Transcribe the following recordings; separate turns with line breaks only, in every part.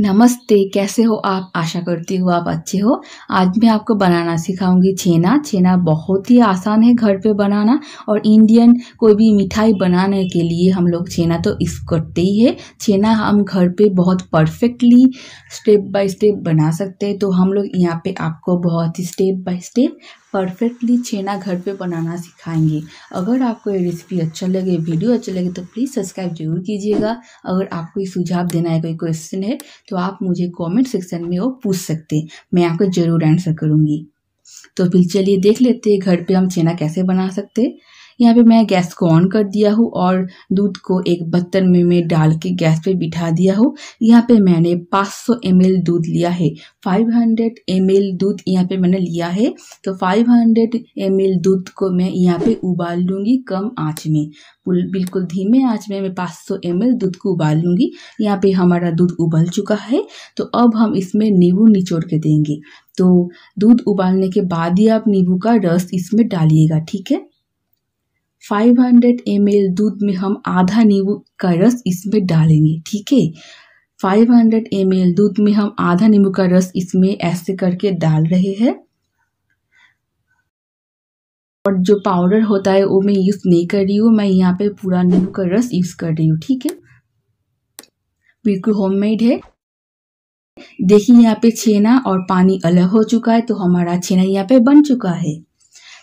नमस्ते कैसे हो आप आशा करती हूँ आप अच्छे हो आज मैं आपको बनाना सिखाऊंगी छेना छेना बहुत ही आसान है घर पे बनाना और इंडियन कोई भी मिठाई बनाने के लिए हम लोग छेना तो इस करते ही है छेना हम घर पे बहुत परफेक्टली स्टेप बाय स्टेप बना सकते हैं तो हम लोग यहाँ पे आपको बहुत ही step by step perfectly chhena घर पे बनाना सिखाएंगे अगर आपको ये रेसिपी अच्छा लगे वीडियो अच्छा लगे तो प्लीज़ सब्सक्राइब जरूर कीजिएगा अगर आपको सुझाव देना है कोई क्वेश्चन है तो आप मुझे कमेंट सेक्शन में वो पूछ सकते हैं मैं आपको ज़रूर आंसर करूँगी तो फिर चलिए देख लेते हैं घर पे हम छेना कैसे बना सकते हैं यहाँ पे मैं गैस को ऑन कर दिया हूँ और दूध को एक बर्तन में मैं डाल के गैस पे बिठा दिया हूँ यहाँ पे मैंने 500 एम दूध लिया है 500 हंड्रेड एम दूध यहाँ पे मैंने लिया है तो 500 हंड्रेड एम दूध को मैं यहाँ पे उबाल लूँगी कम आँच में बिल्कुल धीमे आँच में मैं पाँच सौ दूध को उबाल लूँगी यहाँ पे हमारा दूध उबल चुका है तो अब हम इसमें नींबू निचोड़ के देंगे तो दूध उबालने के बाद ही आप नींबू का रस इसमें डालिएगा ठीक है 500 एम दूध में हम आधा नींबू का रस इसमें डालेंगे ठीक है 500 एम दूध में हम आधा नींबू का रस इसमें ऐसे करके डाल रहे हैं और जो पाउडर होता है वो मैं यूज़ नहीं कर रही हूँ मैं यहाँ पे पूरा नींबू का रस यूज़ कर रही हूँ ठीक है बिल्कुल होममेड है देखिए यहाँ पे छेना और पानी अलग हो चुका है तो हमारा छेना यहाँ पे बन चुका है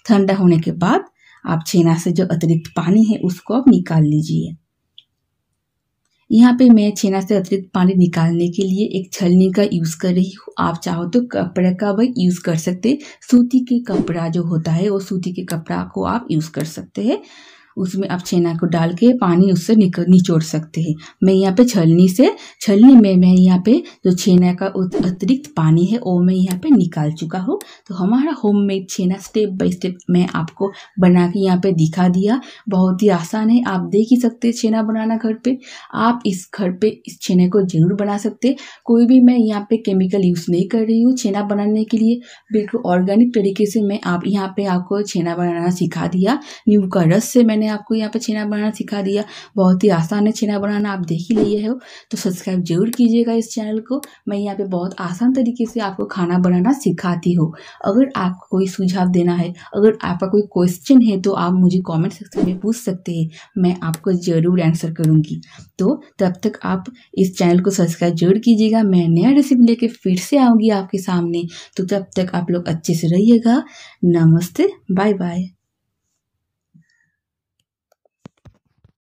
ठंडा होने के बाद आप छेना से जो अतिरिक्त पानी है उसको आप निकाल लीजिए यहाँ पे मैं छेना से अतिरिक्त पानी निकालने के लिए एक छलनी का यूज़ कर रही हूँ आप चाहो तो कपड़े का भी यूज़ कर सकते सूती के कपड़ा जो होता है वो सूती के कपड़ा को आप यूज़ कर सकते हैं उसमें आप छेना को डाल के पानी उससे निचोड़ सकते हैं मैं यहाँ पे छलनी से छलनी में मैं यहाँ पे जो छेना का अतिरिक्त पानी है वो मैं यहाँ पे निकाल चुका हूँ तो हमारा homemade chhena step by step मैं आपको बना के यहाँ पे दिखा दिया बहुत ही आसान है आप देख ही सकते छेना बनाना घर पर आप इस घर पर इस छेने को जरूर बना सकते कोई भी मैं यहाँ पर केमिकल यूज़ नहीं कर रही हूँ छेना बनाने के लिए बिल्कुल ऑर्गेनिक तरीके से मैं आप यहाँ पर आपको छेना बनाना सिखा दिया नींबू का रस से मैंने मैंने आपको यहाँ पे छेना बनाना सिखा दिया बहुत ही आसान है छेना बनाना आप देख ही लिए हो तो सब्सक्राइब जरूर कीजिएगा इस चैनल को मैं यहाँ पे बहुत आसान तरीके से आपको खाना बनाना सिखाती हूँ अगर आपको कोई सुझाव देना है अगर आपका कोई क्वेश्चन है तो आप मुझे कॉमेंट सेक्शन में पूछ सकते हैं मैं आपको ज़रूर आंसर करूँगी तो तब तक आप इस चैनल को सब्सक्राइब जरूर कीजिएगा मैं नया रेसिपी लेके फिर से आऊँगी आपके सामने तो तब तक आप लोग अच्छे से रहिएगा नमस्ते बाय बाय